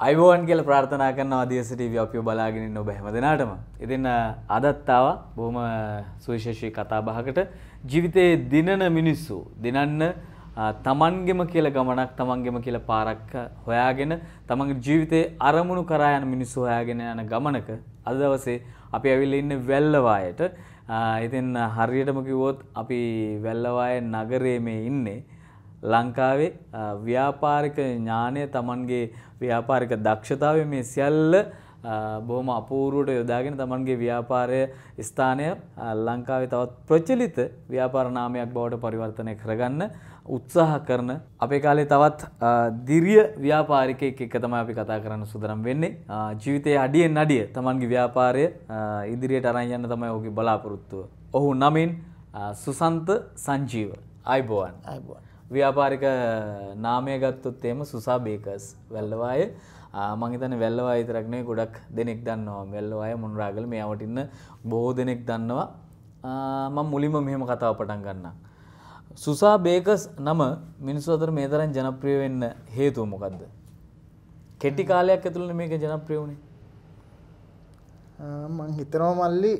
අයිබෝන් කියල ප්‍රාර්ථනා කරන අදියසිටව අපිය බලාගෙනන්න ඔබ හැම දෙනාටම එතින්න අදත්තාව බොහොම සුවිශේෂී කතාබහකට ජීවිතයේ දිනන මිනිස්සු දෙනන්න තමන්ගෙම කියල ගමනක් තමන්ගෙම කියල පාරක්ක හොයාගෙන තමන් ජීවිතයේ අරමුණු කරායන මිනිස්සු හොයාගෙන යන ගමනක අදවසේ අපි ඇවිල්ල ඉන්න වෙල්ලවායට ඉතින් හරියටම කිවොත් අපි වෙල්ලවාය නගරේ මේ ඉන්නේ ලංකාවේ ව්‍යාපාරික ඥානය තමන්ගේ ව්‍යාපාරික දක්ෂතාවය මේ සියල්ල බොහොම අපූරුවට යොදාගෙන තමන්ගේ ව්‍යාපාරය ස්ථානය ලංකාවේ තවත් ප්‍රචලිත ව්‍යාපාරනාමයක් බවට පරිවර්තනය කරගන්න උත්සාහ කරන අපේ කාලේ තවත් දිරිය ව්‍යාපාරිකයෙක් එක්ක තමයි අපි කතා කරන්න සුදරම් වෙන්නේ ජීවිතයේ අඩියෙන් අඩිය තමන්ගේ ව්‍යාපාරය ඉදිරියට අරන් යන්න තමයි ඔහුගේ බලාපොරොත්තුව. ඔහු නමින් සුසන්ත සංජීව අයිබෝවන් අයිබෝවන් ව්‍යාපාරික නාමය ගත්තොත් එම සුසා බේකස් වැල්ලවාය මංහිතන වැල්ලවා ඉතරක්නේ ගොඩක් දෙනෙක් දන්නවා වැල්ලවාය මුන්රාගල මේ අවටින්න බොහෝ දෙනෙක් දන්නවා මං මුලිම මෙහෙම කතාව පටන් ගන්න. සුසා බේකස් නම මිනිස්සු අතර මේ තරන් ජනප්‍රිය වෙන්න හේතුව මොකක්ද. කෙටි කාලයක් ඇතුළන මේක ජනප්‍රිය වුණේ මං හිතනව මල්ලි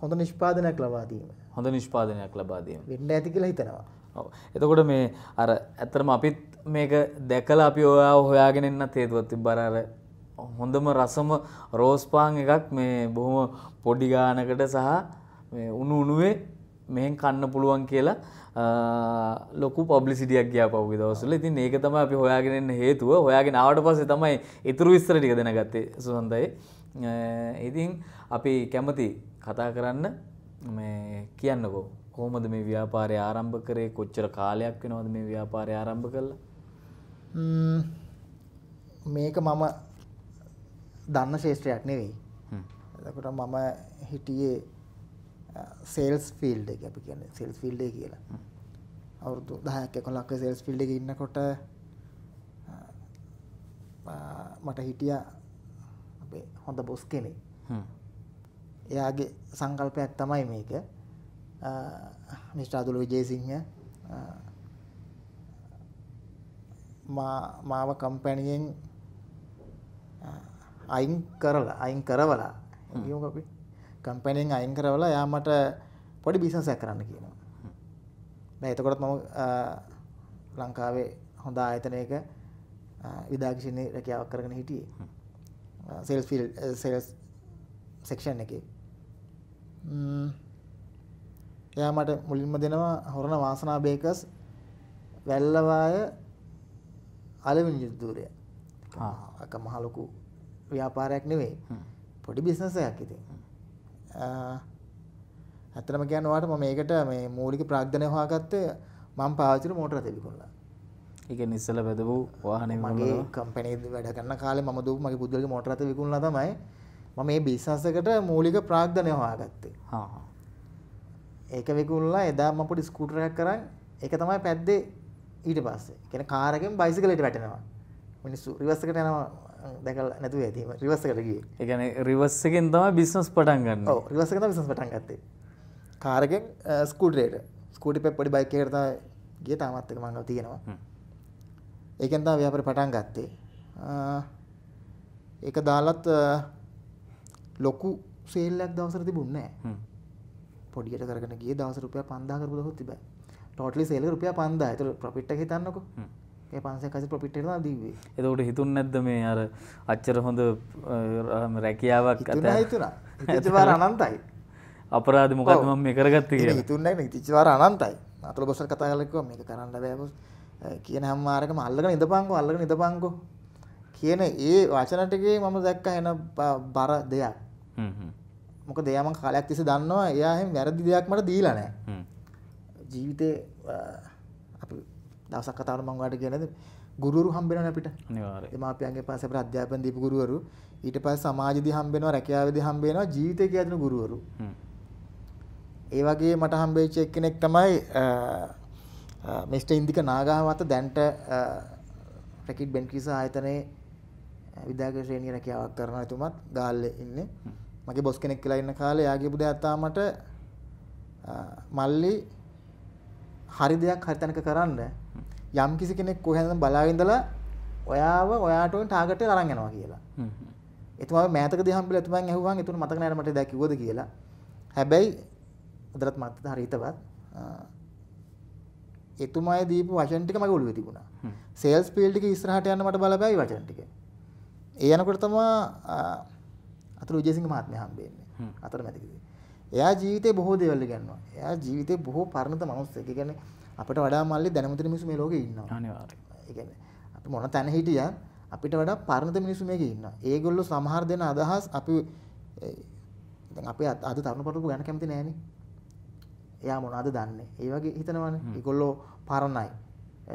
හොඳ නිෂ්පාදනයක් ලබාදීම හොඳ නිෂ්පාදනයක් ලබාදීම වෙන්න ඇති කියලා හිතනවා එතකොට මේ අර ඇත්තරම අපිත් මේක දැකල අපි ඔයා හොයාගෙනන්න තේතුවත්ති බරාර හොඳම රසම රෝස්පාන් එකක් මේ බොහොම පොඩිගානකට සහ උුණු උනුවේ මෙහෙන් කන්න පුළුවන් කියලා ලොකු පබ්ලිසිටියක් ගියා පව්ගේ දවසල ඉතින් ඒක තම අපි හොයාගෙනන්න හේතුව හොයාගෙන ආවට පස්සේ තමයි ඉතුරු විස්තර ටික දෙනගත්තේ සුහඳයි ඉතින් අපි කැමති කතා කරන්න කියන්නකෝ කොහොමද මේ ව්‍යාපාරය ආරම්භ කරේ කොච්චර කාලයක් වෙනවද මේ ව්‍යාපාරය ආරම්භ කළා මේක මම දන්න ශේෂත්‍රයක් නෙවෙයි එතකොට මම හිටියේ සේල්ස් ෆිල්ඩ් එක අපි කියන්නේ සේල්ස් ෆිල්ඩ් එක කියලා. අවුරුදු 10ක් 11ක් සේල්ස් ෆිල්ඩ් එකේ ඉන්නකොට මට හිටියා අපේ හොඳ බොස් කෙනෙක්. එයාගේ සංකල්පයක් තමයි මේක. මිස්ටාදුල විජේසිංහ මාව කම්පැණියෙන් අයින් කරලා අයින් කරවලා ගියමු අපි කම්පැණියෙන් අයින් කරවලා එයා මට පොඩි බිස්නස් එකක් කරන්න කියනවා. දැන් එතකොටත් මම ලංකාවේ හොඳ ආයතනයක විදාකිෂණේ රැකියාවක් කරගෙන හිටියේ. සෙල්ස් ෆීල්ඩ් සෙල්ස් සෙක්ෂන් එකේ. ම්ම් එයා මට මුලින්ම දෙනවා හොරණ වාසනා බේකස් වැල්ලවාය අලවිනි යුද්ධූරය. අක මහ ලොකු ව්‍යාපාරයක් නෙවෙයි. පොඩි බිස්නස් එකක් ඉතින්. ඇත්තටම කියන්න ඔයාලට මම මේකට මේ මූලික ප්‍රාග්ධනය හොයාගත්තේ මම පාවිච්චි කරන මෝටර තෙබිකොල්ල. ඒ කියන්නේ ඉස්සෙල්ල බදපු වාහනේ මම මගේ කම්පැනිේ වැඩ කරන කාලේ මම දුපු මගේ පුද්ගලික මෝටර තෙබිකුණා තමයි මම මේ බිස්නස් එකට මූලික ප්‍රාග්ධනය හොයාගත්තේ. හා හා. ඒක විකුල්ලා එදා මම පොඩි ස්කූටර් එකක් කරන් ඒක තමයි පැද්දේ ඊට පස්සේ. කියන්නේ කාර් එකෙන් බයිසිකලෙට වැටෙනවා. මිනිස්සු රිවර්ස් එකට යනවා දැකලා නැතුව ඇති. රිවර්ස් එකට ගියේ. ඒ කියන්නේ රිවර්ස් එකෙන් තමයි බිස්නස් පටන් ගන්න. ඔව් රිවර්ස් එකෙන් තමයි බිස්නස් පටන් ගත්තේ. කාර් එකෙන් ස්කූටරේට. ස්කූටි පෙ පොඩි බයික් එකකට තමයි ගියේ තාමත් එක මම තියෙනවා. ඒකෙන් තමයි ව්‍යාපාරේ පටන් ගත්තේ. ඒක දාලත් ලොකු සේල්ලයක් දවසර තිබුන්නේ නැහැ. පොඩියට කරගෙන ගිය දවස රුපිය පන්දා කරපු දහොත් තිබයි. Totally sale රුපිය 5000. ඒතර ප්‍රොෆිට් එක හිතන්නකො. ඒ 500 කසි ප්‍රොෆිට් එක තමයි දීවේ. එතකොට හිතුන්නේ නැද්ද මේ අර අච්චර හොඳ රැකියාවක් අත හිතුණා. ඉතිචවාර අනන්තයි. අපරාධ මොකද්ද මම මේ කරගත්තේ කියලා. හිතුන්නේ නැහැ ඉතිචවාර අනන්තයි. අතල බොස්සට කතා කරලා කිව්වා මේක කරන්න බෑ බොස්. කියන හැම මාරකම අල්ලගෙන ඉඳපන්කෝ අල්ලගෙන ඉඳපන්කෝ. කියන ඒ වචන ටිකේ මම දැක්කා එන බර දෙයක්. හ්ම් හ්ම්. මොකද එයා මං කාලයක් තිස්සේ දන්නවා එයා එහෙම වැරදි දෙයක් මට දීලා නැහැ. ජීවිතේ අපි දවසක් කතා කරන මං ඔයාලට කියනද ගුරුවරු හම්බෙනවනේ අපිට. අනිවාර්යයෙන්. දෙමාපියන්ගේ පාසෙ අපිට අධ්‍යාපන දීපු ගුරුවරු ඊට පස්සේ සමාජෙදී හම්බෙනවා රැකියාවේදී හම්බෙනවා ජීවිතේ කියන ගුරුවරු. ඒ වගේ මට හම්බෙච්ච එක්කෙනෙක් තමයි මිස්ටර් ඉන්දික නාගාවත දැන්ට රැකිට් බෙන්කිස ආයතනයේ විද්‍යාග ශ්‍රේණිය රැකියාවක් කරන එතුමත් ගාල්ලේ ඉන්නේ. මගේ බොස් කෙනෙක් කියලා ඉන්න කාලේ යාගේ පුදෑත්තා මට මල්ලි හරි දෙයක් හරි තැනක කරන්න යම් කිසි කෙනෙක් කොහෙන්ද බලාගෙන ඉඳලා ඔයාව ඔයාට ඕන ටාගට් එක අරන් යනවා කියලා. එතුමා මෑතකදී හම්බෙලා එතුමන් ඇහුවාන් එතුමන් මතක නැහැ මට දැන් කිව්වද කියලා. හැබැයි උදලත් මත් හරි හිතවත් එතුමායි දීපු වචන ටික මගේ ඔළුවේ තිබුණා. සේල්ස් ෆීල්ඩ් එකේ ඉස්සරහට යන්න මට බලපෑයි වචන ටික. ඒ යනකොට තමයි අතුරු විජේසිංහ මහත්මයා හම්බෙන්නේ අතරමැදදී. එයා ජීවිතේ බොහෝ දේවල් ඉගෙනනවා. එයා ජීවිතේ බොහෝ පරණත මිනිස්සෙක්. ඒ කියන්නේ අපිට වඩා මල්ලි දැනුමතින මිනිස්සු මේ ලෝකේ ඉන්නවා. අනිවාර්යයෙන්. ඒ කියන්නේ අපි මොන තැන හිටියත් අපිට වඩා පරණත මිනිස්සු මේකේ ඉන්නවා. ඒගොල්ලෝ සමහර දෙන අදහස් අපි දැන් අපේ අද තරුණ පරපු ගන්න කැමති නෑනේ. එයා මොනවද දන්නේ? ඒ වගේ හිතනවනේ. ඒගොල්ලෝ පරණයි.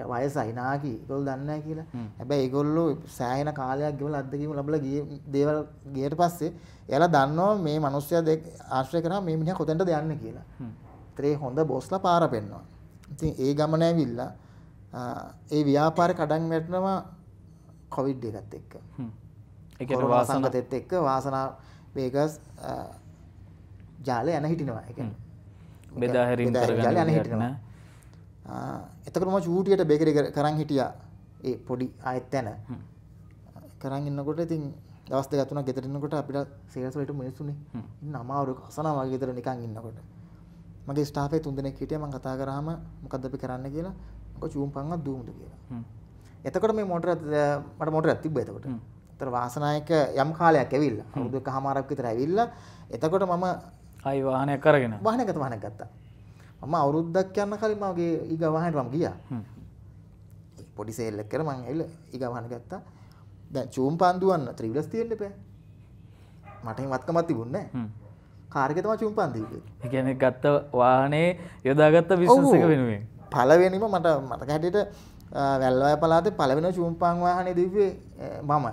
වයස අයිනාකි ගොල් දන්න කියලා හැබැයි ඒගොල්ලු සෑයන කාලයක් ගෙවල අදකීම ලබල දේවල් ගේට පස්සේ එල දන්නවා මේ මනුස්්‍යය දෙ ආශ්‍රය කරන මේ මිනිහ කොතැට දෙයන්න කියලා ත්‍රේ හොඳ බොස්ල පාර පෙන්වා ඉතින් ඒ ගමනෑවිල්ලා ඒ ව්‍යාපාර කඩන් වැටනවා කොවිඩ් එකත් එක්ක වාසගතත් එක්ක වාසනා වේගස් ජාලය යන හිටිනවා එක බෙදාහැරි ජල යන හිටිනවා එතකොට මම චූටියට බේකරි කරන් හිටියා. ඒ පොඩි ආයෙත් තැන. කරන් ඉන්නකොට ඉතින් දවස් දෙක තුනක් ගෙදර ඉන්නකොට අපිට සේල්ස් වලට මිනිස්සුනේ. ඉන්න අමාරු අසනවා වගේ ගෙදර නිකන් ඉන්නකොට. මගේ ස්ටාෆ් එක තුන්දෙනෙක් හිටියා මම කතා කරාම මොකද්ද අපි කරන්න කියලා. මොකද චූම් පංගක් දුමුද කියලා. එතකොට මේ මොටර මට මොටරයක් තිබ්බා එතකොට. ඒතර වාසනායක යම් කාලයක් ඇවිල්ලා. අවුරුදු කහමාරක් විතර ඇවිල්ලා. එතකොට මම ආයි වාහනයක් අරගෙන වාහනයක් ගත්තා. මම අවුරුද්දක් යන්න කලින් මගේ ඊගවහනට මම ගියා. පොඩි සේල් එකක් කරලා මම ඇවිල්ලා ඊගවහන ගත්තා. දැන් චූම් පන්දුවන්න ත්‍රිවිලස් තියෙන්න එපා. මට එහෙම වත්කමක් තිබුණේ නැහැ. කාර් එකේ තමයි චූම් පන්දුව ඉන්නේ. ඒ කියන්නේ ගත්ත වාහනේ යොදාගත්ත බිස්නස් එක වෙනුවෙන්. පළවෙනිම මට මතක හැටියට වැල්වාය පලාතේ පළවෙනි චූම්පන් වාහනේ දීුවේ මම.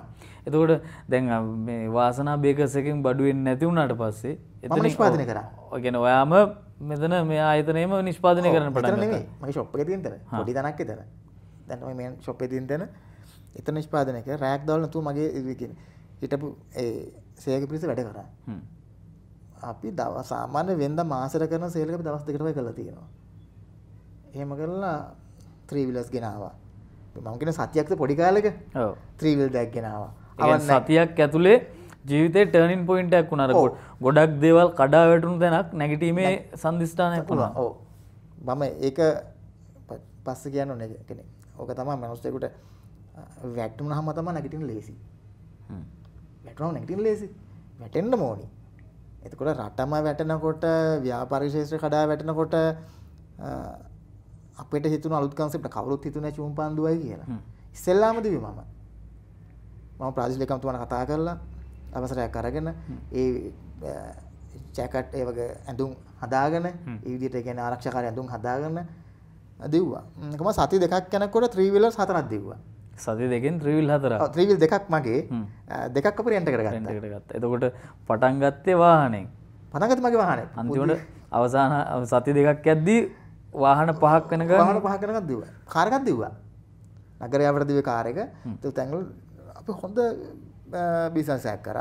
එතකොට දැන් මේ වාසනා බේකර්ස් එකෙන් බඩු වෙන්නේ නැති වුණාට පස්සේ එත නිෂ්පාදනය කර ගැන ඔයාම මෙතන මේ ආයතනයම නිෂ්පාදනය කරන පට මයි ශොප්ප තින්තර හොඩි දනක් තර දැනම මේ ශොප්පේ තින්තන එත නිෂ්පාදනයක රෑක් දවල්නතු මගේ ඉකින් හිටපු සේක පිරිස වැඩ කර අපි දව සාමාන්‍ය වෙන්ද මාසර කරන සේලක දවස් දෙකටම කළ තියෙනවා එහෙම කරලා ත්‍රීවිලස් ගෙනවා මංගෙන සතියක්ත පොඩි කාලක ත්‍රීවිල් දැක් ගෙනවා සතියක් ඇතුළේ ජීවිත ටර්නින් පොයින්ටක් වුණර ගොඩක් දේවල් කඩා වැටුණු තැනක් නැගටීමේ සන්ධිෂ්ඨානයක් වුණා ඕ මම ඒක පස්ස කියන්න නැගෙන ඕක තමා මනුස්සෙකුට වැටුණ හම තම නැගටින් ලේසි වැටුණම් නැගටින් ලේසි වැටෙන්න්න මෝනි එතකොට රටම වැටනකොට ව්‍යාපරිශේෂ්‍ර කඩා වැටනකොට අපට හිතු අලුත්කන්සට කවරුත් හිතුන චුම් පන්දුවයි කියලා ඉස්සෙල්ලාමදවි මම මම ප්‍රාජිලිකම්තුවන කතා කරලා අවසරයක් අරගෙන ඒ චැකට් ඒ වගේ ඇඳුම් හදාගෙන ඒවිදිට ගැන ආරක්ෂකාර ඇඳුම් හදාගන්න දව්වාම සති දෙකක් කැනකොට ත්‍රීවිල සතරක් දව්වා සති දෙකෙන් ත්‍රීවිල් හතර ත්‍රීවිල් දෙකක් මගේ දෙකක් අප රෙන්ට කරගන්න ගත් එතකොට පටන්ගත්තේ වාහනෙන් පනගත මගේ වාහන අන්තිමට අවසාන සති දෙකක් ඇද්දී වාහන පහක් වෙන ගහන පහකනක් දව කාරගත් දව්වා නගරයාවරදිව කාරක තැඟල් අප හොඳ බිසන්සයක් කර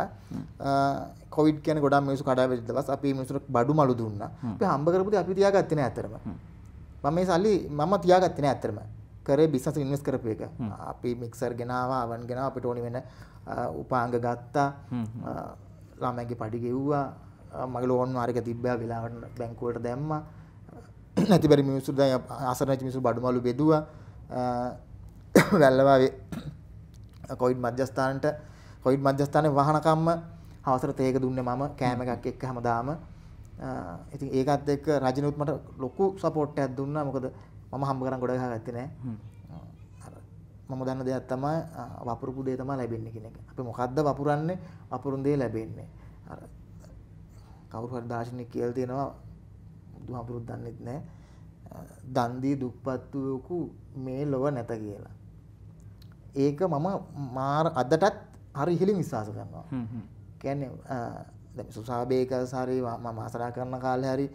කොවිඩ් කියන ගොඩා මිනිසු කඩා වැටි දවස් අපි මිනිසුන්ට බඩු මලු දුන්නා. අපි හම්බ කරපුදී අපි තියාගත්තේ නෑ අතරම. මම මේ සල්ලි මම තියාගත්තේ නෑ අතරම. කරේ බිස්නස් ඉන්වෙස්ට් කරපු එක. අපි මික්සර් ගෙනාවා, අවන් ගෙනාවා, අපිට ඕනි වෙන උපාංග ගත්තා. ළමයිගේ පඩි ගෙව්වා. මගේ ලෝන් වාරික තිබ්බා වෙලාවට බැංකුවට දැම්මා. නැති බැරි මිනිස්සු දැන් අසරණ මිනිස්සු බඩු මලු බෙදුවා. වැල්ලවා කොවිඩ් මධ්‍යස්ථානට කොවිඩ් මධ්‍යස්ථානයේ වහනකම්ම හවසර තේක දුන්නේ මම කෑම එකක් එක්ක හැමදාම. ඉතින් ඒකත් එක්ක රජිනුත් මට ලොකු සපෝට් එකක් දුන්නා. මොකද මම හම්බ කරන් ගොඩ ගහගත්තේ නැහැ. මම දන්න දෙයක් තමයි වපුරපු දේ තමයි ලැබෙන්නේ කියන එක. අපි මොකද්ද වපුරන්නේ? වපුරුන් දේ ලැබෙන්නේ. අර කවුරු හරි දාර්ශනික කියලා තියෙනවා බුදුහාමුදුරුවෝ දන්නෙත් නැහැ. දන් දී දුප්පත් වූකු මේ ලොව නැත කියලා. ඒක මම මාර අදටත් හරි ඉහළින් විශ්වාස කරනවා. කියන්නේ දැන් සුසාබේක සාරේ මම ආසරා කරන කාලේ හරි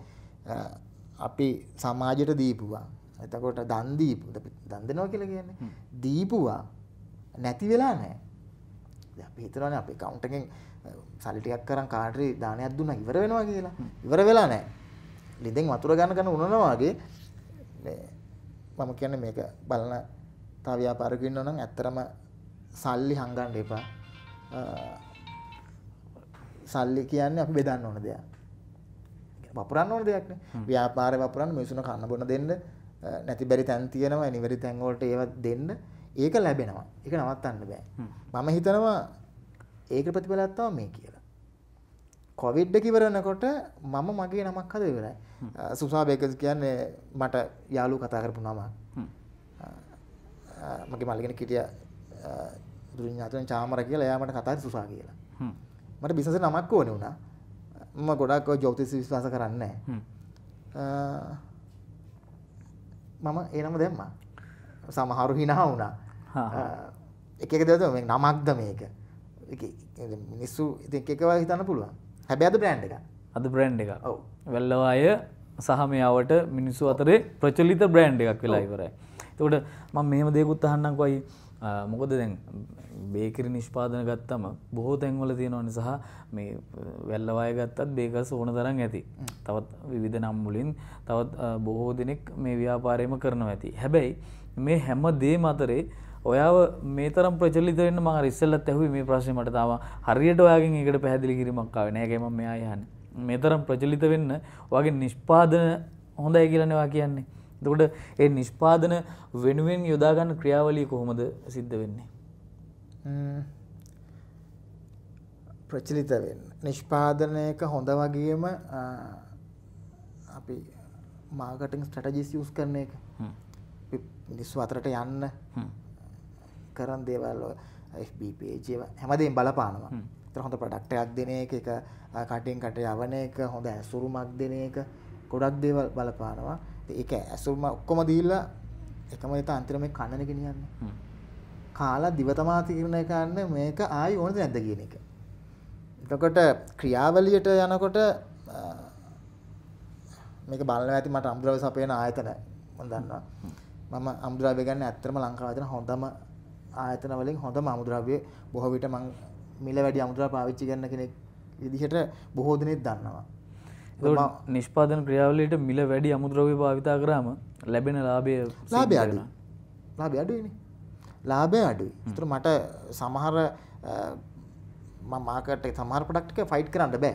අපි සමාජයට දීපුවා. එතකොට දන් දීපු දන් දෙනවා කියලා කියන්නේ දීපුවා නැති වෙලා නැහැ. දැන් අපි හිතනවානේ අපේ account එකෙන් සල්ලි ටිකක් කරන් කාටරි දානයක් දුන්නා ඉවර වෙනවා කියලා. ඉවර වෙලා නැහැ. ලිඳෙන් වතුර ගන්න ගන්න උනනවා වගේ මම කියන්නේ මේක බලන තව ව්‍යාපාරිකයෝ ඉන්නවනම් ඇත්තරම සල්ලි හංගන්න එපා. සල්ලි කියන්නේ අපි බෙදන්න ඕන දෙයක්. වපුරන්න ඕන දෙයක් නේ. ව්‍යාපාරේ වපුරන්න මිනිසුන කන්න බොන දෙන්න නැති බැරි තැන් තියෙනවා, නිවැරදි තැන් වලට ඒවා දෙන්න. ඒක ලැබෙනවා. ඒක නවත්තන්න බෑ. මම හිතනවා ඒක ප්‍රතිඵලයක් තමයි මේ කියලා. කොවිඩ් එක ඉවරනකොට මම මගේ නමක් හද ඉවරයි. සුසා බේකර්ස් කියන්නේ මට යාළුවෝ කතා කරපු නමක්. මගේ මල්ලිගෙන කිටියා ඉතුරු ඥාතයන් චාමර කියලා එයා මට කතා කරේ සුසා කියලා. හ්ම්. මට බිස්නස් එක නමක් ඕනේ වුණා. මම ගොඩක් ඔය ජ්‍යොතිෂ විශ්වාස කරන්නේ නැහැ. මම ඒ නම දැම්මා. සමහරු hina වුණා. එක එක දේවල් මේ නමක්ද මේක. මිනිස්සු ඉතින් එක එකවා හිතන්න පුළුවන්. හැබැයි අද බ්‍රෑන්ඩ් එක. අද බ්‍රෑන්ඩ් එක. ඔව්. වෙල්ලව අය සහ මෙයාවට මිනිස්සු අතරේ ප්‍රචලිත බ්‍රෑන්ඩ් එකක් වෙලා ඉවරයි. එතකොට මම මෙහෙම දේකුත් අහන්නම් කොයි මොකද දැන් බේකරි නිෂ්පාදන ගත්තම බොහෝ තැන්වල තියෙනවනි සහ මේ වැල්ලවාය ගත්තත් බේකස් ඕන තරම් ඇති. තවත් විවිධ නම්මුලින් තවත් බොහෝ දෙනෙක් මේ ව්‍යාපාරයම කරනවා ඇති. හැබැයි මේ හැම දේ මතරේ ඔයාව මේ තරම් ප්‍රචලිතවෙන්න මඟ ඉස්සල්ලත් ඇහුවේ මේ ප්‍රශ්නේ මට තාම හරියට ඔයාගෙන් ඒකට පැහැදිලි කිරීමක් ආවේ නැහැ. ඒකයි මම මෙයා යන්නේ. මේ තරම් ප්‍රචලිත වෙන්න ඔයාගේ නිෂ්පාදන හොඳයි කියලානේ ඔයා කියන්නේ. එතකොට ඒ නිෂ්පාදන වෙනුවෙන් යොදාගන්න ක්‍රියාවලිය කොහොමද සිද්ධ වෙන්නේ. ප්‍රචලිත වෙන්න. නිෂ්පාදනයක හොඳ වගේම අපි මාගටින් ස්ටටජිස් යස් කරන එක මිනිස්සු අතරට යන්න කරන් දේවල් FBපේජව හැමදෙන් බලපානවා තර හොඳ ප්‍රඩක්ටයක් දෙන එක කටින් කට යවන එක හොඳ ඇසුරුමක් දෙන එක ගොඩක් දේවල් බලපානවා ඒක ඇසුල්ම ඔක්කොම දීල්ලා එකම එත අන්තිරම කණන ගෙනියන්න කාලා දිවතමාතිකරණය කරන්න මේක ආය ඕනද නැද කියන එක එතකොට ක්‍රියාවලියට යනකොට මේක බලන්න ඇති මට අම්ද්‍රව සපයන ආයතන දන්නවා මම අමුද්‍රව්‍ය ගන්න ඇත්තරම ලංකාවතන හොඳම ආයතන වලින් හොඳම අමුද්‍රව්‍ය බොහෝ විට මං මිල වැඩි අමුද්‍රව පාවිච්චි කරන කෙනෙක් විදිහට බොහෝ දෙනෙක් දන්නවා නිෂ්පාදන ක්‍රියාවලට මිල වැඩි අමුද්‍රව්‍ය භාවිතා කරාම ලැබෙන ලාබය ලාබය අඩුන ලාබ අඩුවන ලාබය අඩුයි තුර මට සමහර මාකට සමහර පඩක්ටක ෆයිට් කරන්න බෑ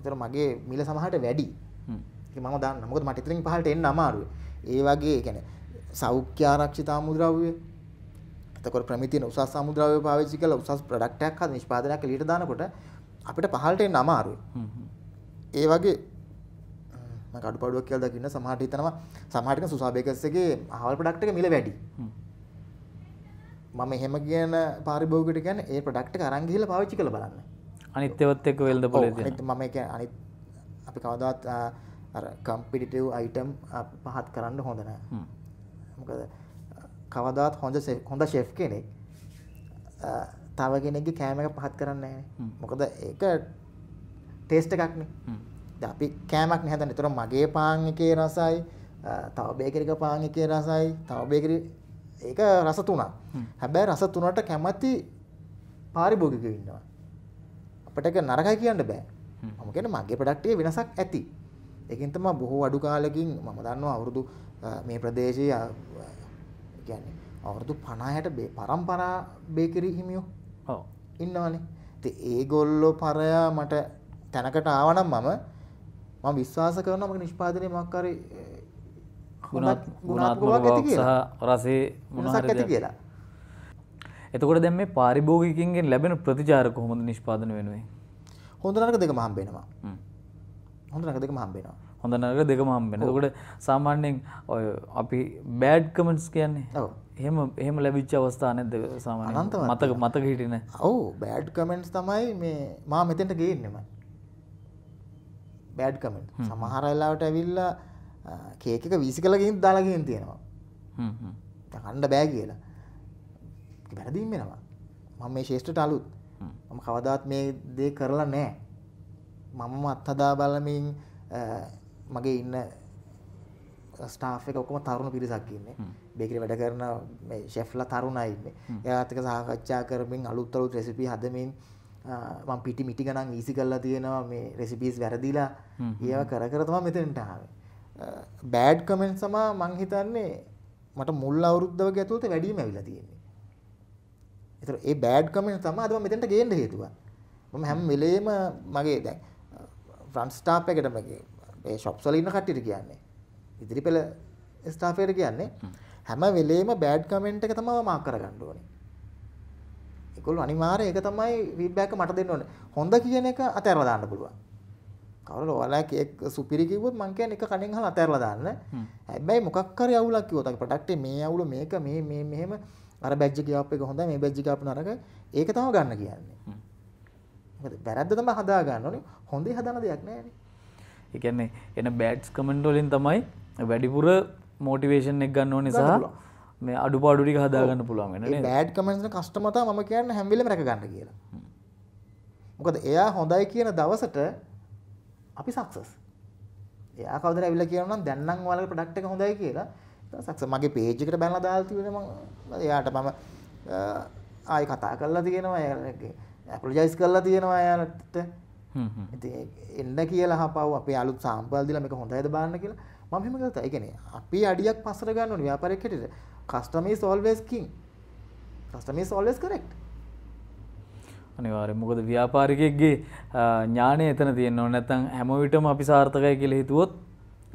එතර මගේ මිල සමහට වැඩි ම දන්න නමුත් මටිතරින් පහට එන්න අමාරුව ඒ වගේ ගැන සෞඛ්‍යාරක්ෂිතා මුද්‍රව්‍ය තකොට ප්‍රමිතින උසස් සමුද්‍රව්‍ය පාවිච්චි කළ උසස් ප්‍රඩක්ටයක් නිෂ්පාදනයක් ලීට දානකොට අපිට පහලට එන්න අමාරුව ඒ වගේ කඩුපඩුවක් කියල් දකින්න සමහට හිතනවා සමහටික සුසාභයකස්සගේ හවල් ප්‍රඩක්්ක මිල වැඩි මම එහෙම කියන පාරිභෝගට ගැන ඒ ප්‍රඩක්ට අරංගිල පාවිච්චි කළ බලන්න අනිත්‍යවත් එක් වෙල්ද පොල මම එක අනි අපි කවදත් කම්පිටිටව් අයිටම් පහත් කරන්න හොඳන මොකද කවදත් හොඳ හොඳ ශෙෆ් කෙනෙක් තවගෙනෙක් කෑමක පහත් කරන්න මොකද ඒකට ටේස්ට එකක්නේ අපි කෑමක් නැහැතන තුර මගේ පාන් එකේ රසයි තව බේකරික පාන් එකේ රසයි තව බේකරි ඒක රස තුනා හැබැයි රස තුනට කැමති පාරිභෝගික ඉන්නවා අපට එක නරකයි කියන්න බෑ මම කියන මගේ ප්‍රඩක්ටේ වෙනසක් ඇති ඒකෙන් තමයි බොහෝ අඩු කාලෙකින් මම දන්නවා අවුරුදු මේ ප්‍රදේශයේ කියන්නේ අවුරුදු 50ට පරම්පරා බේකරි හිමියෝ ඔව් ඉන්නවනේ ඉතින් ඒගොල්ලෝ පරයා මට තැනකට ආවනම් මම මම විශ්වාස කරනවා මගේ නිෂ්පාදනයේ මොකක් හරි ගුණාත්මක සහ රසේ මොනවාක් ඇති කියලා. එතකොට දැන් මේ පාරිභෝගිකයන්ගෙන් ලැබෙන ප්‍රතිචාර කොහොමද නිෂ්පාදනය වෙනුවේ? හොඳ නරක දෙකම හම්බ වෙනවා. හොඳ නරක දෙකම හම්බ වෙනවා. හොඳ නරක දෙකම හම්බ වෙනවා. එතකොට සාමාන්‍යයෙන් ඔය අපි බෑඩ් කමෙන්ට්ස් කියන්නේ. ඔව්. එහෙම එහෙම ලැබිච්ච අවස්ථා නැද්ද සාමාන්‍යයෙන්? මතක මතක හිටිනේ. ඔව් බෑඩ් කමෙන්ට්ස් තමයි මේ මා මෙතෙන්ට ගේන්නේ මම. බෑඩ් කමෙන්ට් සමහරල්ලාවට ඇවිල්ලා කේක වීසි කලගින් දාලගෙන් තියෙනවා හණ්ඩ බෑ කියලා බැරදීම් වෙනවා මම මේ ශේෂ්ඨට අලුත් මම කවදාත් මේ දේ කරලා නෑ මම අත්හදා බලමින් මගේ ඉන්න ස්ටාෆ් එක ඔක්කොම තරුණ පිරිසක් ඉන්නේ. බේකරි වැඩ කරන මේ ෂෙෆ්ලා තරුණයි ඉන්නේ. එයාත් එක්ක සාකච්ඡා කරමින් අලුත් අලුත් රෙසිපි හදමින් මං පිටි මිටි ගනන් වීසි කල්ලා තියෙනවා මේ රෙසිපිස් වැරදිලා ඒව කර කරතම මෙතනටාව බෑඩ් කමෙන්ට් සමා මං හිතන්නේ මට මුල් අවුරුද්දව ගැතුවත වැඩීම ඇවිලා තියෙන්නේ එතර ඒ බෑඩ් කමෙන්ට් තම අදම මෙතෙන්ට ගේන්න හේතුව මම හැම වෙලේම මගේ දැන් ෆ්‍රන්ට් ස්ටාෆ් එකට මගේ ඒ ෂොප්ස් වල ඉන්න කට්ටියට කියන්නේ ඉදිරි පෙළ ස්ටාෆ් එකට කියන්නේ හැම වෙලේම බෑඩ් කමෙන්ට් එක තමයි මාක් කරගන්න ඕනේ ඒගොල්ලෝ අනිවාර්යයෙන් ඒක තමයි ෆීඩ්බැක් එක මට දෙන්න ඕනේ. හොඳ කියන එක අතහැරලා දාන්න පුළුවන්. කවුරු ඔයාලා කේක් සුපිරි කිව්වොත් මං කියන්නේ එක කණෙන් අහලා අතහැරලා දාන්න. හැබැයි මොකක් හරි අවුලක් කිව්වොත් අගේ ප්‍රොඩක්ට් මේ අවුල මේක මේ මේ මෙහෙම අර බැජ් එක ගියාප් එක හොඳයි මේ බැජ් එක ගියාප් නරකයි. ඒක තමයි ගන්න කියන්නේ. මොකද වැරද්ද තමයි හදා ගන්න ඕනේ. හොඳේ හදන දෙයක් නෑනේ. ඒ කියන්නේ එන බෑඩ්ස් කමෙන්ට් වලින් තමයි වැඩිපුර මෝටිවේෂන් එක ගන්න ඕනේ සහ මේ අඩු පාඩුටි හදාගන්න පුළුවන් බෑඩ් කමෙන්ට කස්ටමත ම කියන්න හැමිලි රැකගන්න කියලා මොකද එයා හොඳයි කියන දවසට අපි සක්සස් එයා කවදර ඇවිල්ල කියනම් දැන්නම් වල ප්‍රඩක්් එක හොඳයි කියලා සක්ස මගේ පේජිකට බැල දාල්තිවෙනම එයාට මම ආය කතා කරලා තියෙනවා ඇපලජයිස් කරලා තියෙනවා යාලට එන්න කියලා හපව අප අලුත් සම්පල්දිල මේක හොඳයිද බාන්න කියලා මම හිම කරත එකනේ අපි අඩියක් පසර ගන්න ව්‍යාපරක්කටට customer is always king customer is always correct අනිවාර්යෙන් මොකද ව්‍යාපාරිකයෙක්ගේ ඥාණය එතන තියෙනවා නැත්නම් හැම විටම අපි සාර්ථකයි කියලා හිතුවොත්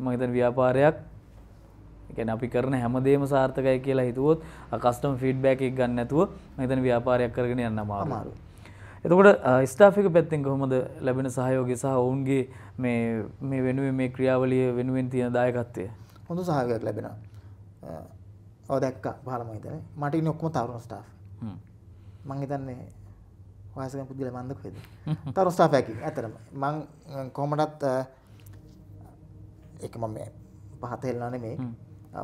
මම හිතන්නේ ව්‍යාපාරයක් කියන්නේ අපි කරන හැමදේම සාර්ථකයි කියලා හිතුවොත් කස්ටම් ෆීඩ්බැක් එකක් ගන්න නැතුව මම හිතන්නේ ව්‍යාපාරයක් කරගෙන යන්න අමාරුයි. එතකොට ස්ටාෆ් එක පැත්තෙන් කොහොමද ලැබෙන සහයෝගය සහ ඔවුන්ගේ මේ මේ වෙනුවෙන් මේ ක්‍රියාවලිය වෙනුවෙන් තියෙන දායකත්වය? හොඳ සහයෝගයක් ලැබෙනවා. ඕ දැක්ක පහලම හිතන මට නොක්ම තරුණ ස්ටා් මං හිතන්නේ වාසක පුද්ගල මන්දක් වෙද තරු ස්ටා් ඇකි ඇතරම මං කොමටත් එක මම පහතෙල්ලන මේ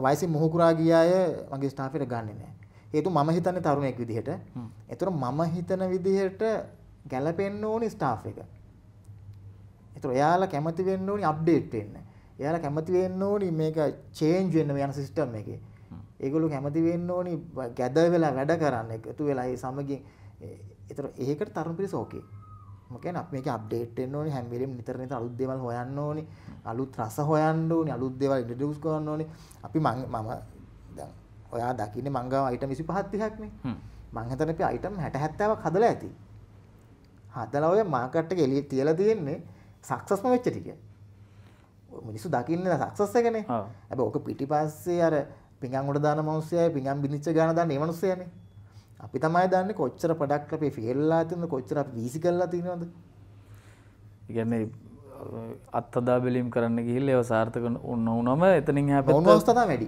වයිසි මුහකුරා ගිය අය මගේ ස්ටාෆිට ගන්න නෑ හේතු මම හිතන්න තරුණයෙක් විදිහට එතුර මම හිතන විදිහට ගැලපෙන්න්න ඕනි ස්ටා් එක එතුර එයාලා කැමති වෙන්න ඕනි අප්ඩේට් වෙන්න එයාලා කැමති වෙන්න ඕනි මේක චේන්ජ් වෙන්න යන සිිස්ටම් එකේ ඒගොල්ලෝ කැමති වෙන්න ඕනි ගැදර් වෙලා වැඩ කරන්න එකතු වෙලා ඒ සමගින් ඒතර ඒකට තරුණ පිරිස ඕකේ මම කියන්නේ අපි මේක අප්ඩේට් වෙන්න ඕනි හැම වෙලෙම නිතර නිතර අලුත් දේවල් හොයන්න ඕනි අලුත් රස හොයන්න ඕනි අලුත් දේවල් ඉන්ට්‍රොඩියුස් කරන්න ඕනි අපි මම දැන් ඔයා දකින්නේ මං ගාව අයිටම් 25 30ක්නේ මං හිතන්නේ අපි අයිටම් 60 70ක් හදලා ඇති හදලා ඔය මාකට් එක එළිය තියලා තියෙන්නේ සක්සස්ම වෙච්ච ටික මිනිස්සු දකින්නේ සක්සස් එකනේ හැබැයි ඕක පිටිපස්සේ අර පිඟන් උඩ දාන මිනිස්සයයි පිඟන් බිනිච්ච ගාන දාන ඒ මිනිස්සයනේ. අපි තමයි දන්නේ කොච්චර ප්‍රොඩක්ට් අපි ෆේල්ලා තියෙනවද කොච්චර අපි වීසි කරලා තියෙනවද. කියන්නේ අත්හදා බැලීම් කරන්න ගිහිල්ලා ඒව සාර්ථක නොවුනම එතනින් එහා පැත්ත නොවුන අවස්ථා තමයි වැඩි.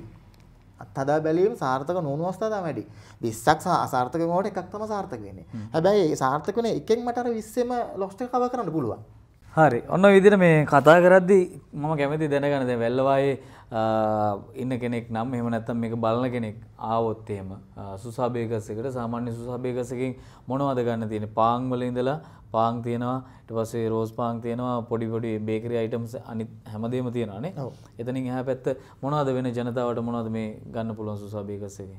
අත්හදා බැලීම සාර්ථක නොවුන අවස්ථා තමයි වැඩි. 20ක් අසාර්ථක වෙනකොට එකක් තමයි සාර්ථක වෙන්නේ. හැබැයි ඒ සාර්ථක වෙන එකෙන් මට අර 20ෙම ලොස්ට් එක කවර් කරන්න පුළුවන්. හරි ඔන්න විදිර මේ කතා කරද්දි මම කැමති දැනගනද වැල්ලවායේ ඉන්න කෙනෙක් නම් එම නැත්තම් මේක බලන කෙනෙක් ආවොත් එහෙම සුසාභේකස්සකට සාමාන්‍ය සුසාභේකසකින් මොනවද ගන්න තියෙන පාංවල ඉඳලා පාං තියෙනවා ඊට පස්සේ රෝස් පාං තියෙනවා පොඩි පොඩි බේකරි අයිටම්ස් අනිත් හැමදේම තියෙනවානේ. එතනින් එහා පැත්ත මොනවද වෙන ජනතාවට මොනවද මේ ගන්න පුළුවන් සුසාභේකස් එකේ?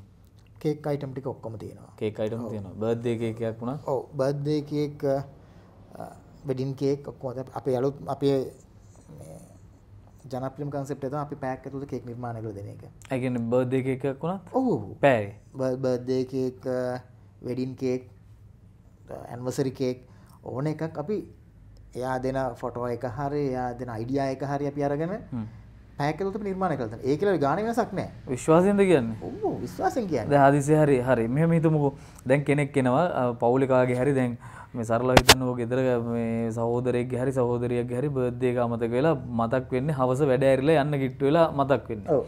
කේක් අයිටම් ටික ඔක්කොම තියෙනවා. කේක් අයිටම් තියෙනවා. බර්ත්ඩේ කේක් එකක් වුණා. ඔව් බර්ත්ඩේ කේක් වෙඩින් කේක් ඔක්කොම අපේ අලුත් අපේ ජනප්‍රියම කන්සෙප්ට් එක තමයි අපි පැයක් ඇතුළත කේක් නිර්මාණය කරලා දෙන එක. ඒ කියන්නේ බර්ත්ඩේ කේක් එකක් වුණත්? ඔව් ඔව්. පැය. Birthday cake, wedding cake, anniversary cake ඕන එකක් අපි එයා දෙන ෆොටෝ එක හරි එයා දෙන අයිඩියා එක හරි අපි අරගෙන පැකලට නිර්මාණ කලත ඒක ගාන වෙනසක් නෑ විශ්වාසයද කියන්න විශ්වාසෙන් කියන්න හදිසි හරි හරි මෙහම හිතමකෝ දැන් කෙනෙක් කෙනවා පවුලිකාගේ හරි දැන් මේ සරල හිතන්න ඕක ගෙදර මේ සහෝදරයෙක් හරි සහෝදරියක් හරි බර්ත්ඩේ එක අමතක වෙලා මතක් වෙන්නේ හවස වැඩ ඇරිලා යන්න කිට්ටු වෙලා මතක් වෙන්නේ. ඔව්.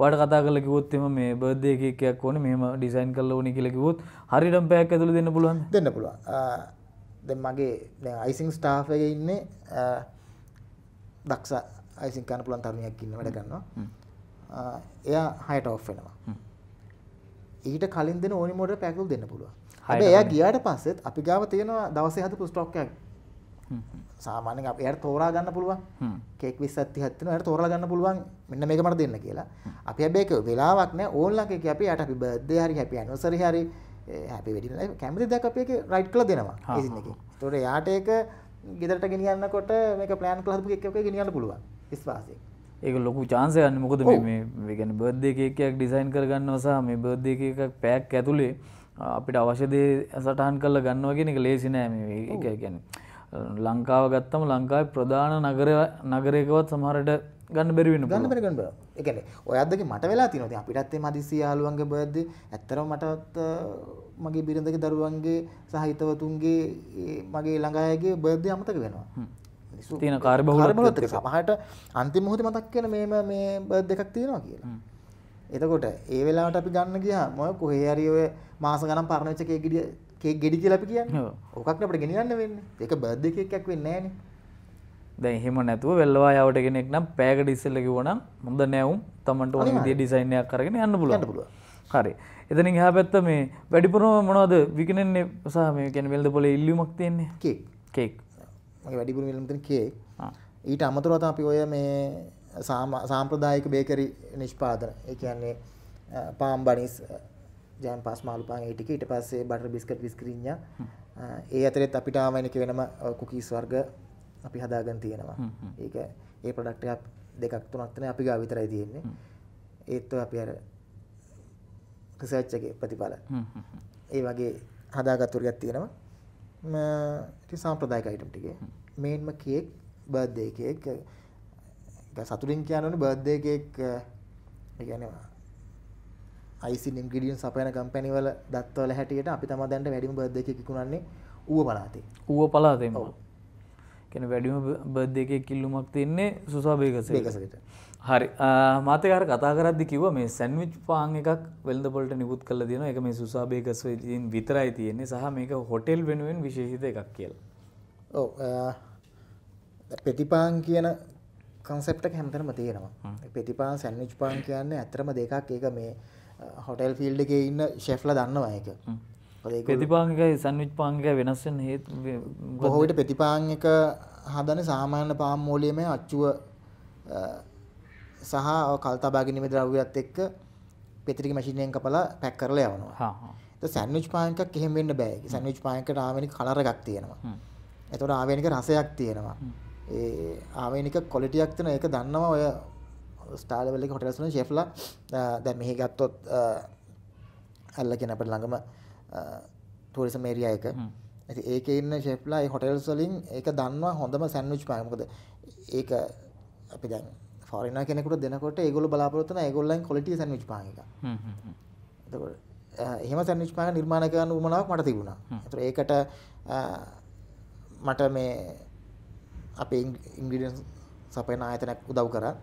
වාට කතා කරලා කිව්වොත් එම මේ බර්ත්ඩේ කේක් එකක් ඕනේ මෙහෙම ඩිසයින් කරලා ඕනේ කියලා කිව්වොත් හරියටම පැයක් ඇතුළේ දෙන්න පුළුවන්ද? දෙන්න පුළුවන්. දැන් මගේ දැන් අයිසිං ස්ටාෆ් එකේ ඉන්නේ දක්ෂ අයිසිං කරන්න පුළුවන් තරුණියක් ඉන්න වැඩ කරනවා. එයා හයට ඔෆ් වෙනවා. ඊට කලින් දෙන ඕනි මොඩ පැකුල් දෙන්න පුළුව හැබ එය ගියාට පස්සෙත් අපි ගාව තියෙනවා දවසේ හද පුස්ටොක්කයක් සාමානෙන් අප එයට තෝරා ගන්න පුළුවන් කෙක් විස් අති හත්න යට තෝර ගන්න පුළුවන් මෙන්න මේක මට දෙන්න කියලා අපි හැබේක වෙලාවක්න ඕල්ලක අපි යට අපි බද්ධ හරි හැපිය නොසර හරි හැපි වැඩි කැමති දැක අපේ රයිට් කල දෙනවා ඉසින්නක තොට යාට ඒක ගෙදරට ගෙනියන්නකොට මේක ප්ලෑන් කලහපු එකක ගෙනියන්න පුළුවන් ස්වාසය ඒක ලොකු චාන්සයන්න මොකද මේගැන බර්ධයකයක් ඩිසයින් කරගන්න වසා මේ බර්ධයක එකක් පැක් ඇතුළේ අපිට අවශ්‍යදේ සටහන් කල්ල ගන්නවාගෙන එක ලේසිනෑ එක ගැන ලංකාව ගත්තම ලංකායි ප්‍රධාන නගරයකවත් සමහරට ගන්න බැරිවෙන ගන්න බැරිගන්න එකන ඔයදක මට වෙලා තිනොති අපිටත්තේ මදිසි යාලුවන්ගේ බද්ද ඇත්තර මටත් මගේ බිරඳක දරුවන්ගේ සහිතවතුන්ගේ මගේ ළඟායගේ බර්ධය අමතක වෙනවා තියන කාර්බ හරබලත් එක සමහට අන්ති මුහති මතක් කියන මෙම මේ දෙකක් තියෙනවා කියලා එතකොට ඒ වෙලාට අපි ගන්න කියා මොය කොහේ හරිඔය මාස ගනම් පරණච්චකේ ගිඩිය කේ ගෙඩි කියලපි කියන්න ඕකක් අපට ගෙනන්න වෙන්න එක බද්ධ එකක් වෙන්න ෑනේ දැ එහෙම නැතුව වෙල්ලවා යාවට කෙනෙක් නම් පෑග ඩිස්සල්ලක වන හොඳ නැවුම් තමන්ට ඕන විදිේ ඩිසයින්යක් කරගෙන යන්න පුලන්න පුල හරි එතනින් හා පැත්ත මේ වැඩිපුරම මොනවද විකනෙන්නේ සහ මේ කැන වෙල්ද පොල ඉල්ලිමක් තියෙන්නේ කේක් කේක් මගේ වැඩිපුර මිලම තියෙන කේක්. ඊට අමතරව තමයි අපි ඔය මේ සාම්ප්‍රදායික බේකරි නිෂ්පාදන. ඒ කියන්නේ පාම් බනිස්, ජෑම් පාස් මාළු පාන් ඒ ටික ඊට පස්සේ බටර් බිස්කට් විස්ක්‍රින්ඥා. ඒ අතරෙත් අපිට ආවයිනක වෙනම කුකීස් වර්ග අපි හදාගෙන තියෙනවා. ඒක ඒ ප්‍රොඩක්ට් එක දෙකක් තුනක් තමයි අපි ගාව විතරයි තියෙන්නේ. ඒත් ඔය අපි අර රිසර්ච් එකේ ප්‍රතිඵල. ඒ වගේ හදාගත්තු ටිකක් තියෙනවා. ඉති සාම්ප්‍රදායක අයිටම් ටික මේන්ම කේක් බර්ධය කේක් සතුරින් කියනන බර්ධය කේක් ගැනවා අයිසි ඉන්ග්‍රඩියන් සපයන කම්පැනිවල දත්වල හැටියට අපි තම දැන්ට වැඩිම බර්ධ එකකුණන්නේ ඌව පලාතේ ඌව පලාතේ කෙන වැඩිම බද්ධ එක කිල්ලුමක් තින්නේ සුසාභයකසකට හරි මාතකර කතාකරදදි කිව මේ සැන්විච් පාන් එකක් වෙල්දපොලට නිකුත් කල දෙන එක මේ සුසාභයකස්වතින් විතරයි තියෙන්නේ සහ මේක හොටෙල් වෙනුවෙන් විශේෂිත එකක් කියල ඕ පෙතිපාන් කියන කන්සෙප්ට හැමතරම තියෙනවා පෙතිපාන් සැන්විච් පාන් කියන්න ඇතරම දෙකක් ඒක මේ හොටෙල් ෆිල්ඩ එක ඉන්න ශෙෆ්ල දන්නවා එක ප්‍රතිපාංගක සන්විච් පාංගක වෙනස්සෙන් හේත් බොහෝවිට ප්‍රතිපාංගක හදන සාමාන්‍ය පාම්මෝලියම අච්චුව සහ කල්තබාගනිම ද්‍රව්‍යත් එක්ක පෙතිරික මැසිිනයෙන් කපලා පැක් කරලා යවනවා සැන්විච් පාංකක් එහෙම වෙන්න බෑ සැන්විච් පාංක රාමණි කලරගක් තියෙනවා එතොට ආවේනික රසයක් තියෙනවා ඒ ආවේනික කොලිටියක් තින එක දන්නවා ඔය ස්ටාලවෙලි හොටලසුන ශෙෆ්ල දැ මෙහි ගත්තොත් ඇල්ල කෙනපට ළඟම ටරිසම් ේරිය එක ඇති ඒක ඉන්න ශෙප්ලා හොටෙල් සොලින් ඒක දන්නවා හොඳම සැන්විච් පාමකද ඒක අපි දැන් ෆොරින කෙනෙකුට දෙනකොට ඒගොල බලාපොරත්න ඒගොල්ලන් කොලට සැන්විච් පාක එහෙම සැන්විච් පාක නිර්මාණ කරන්න උමනාවක් මට තිබුණා ඇතු ඒකට මට මේ අපේ ඉංග්‍රීඩියන්ස් සපයන ආයතනයක් උදව් කරා.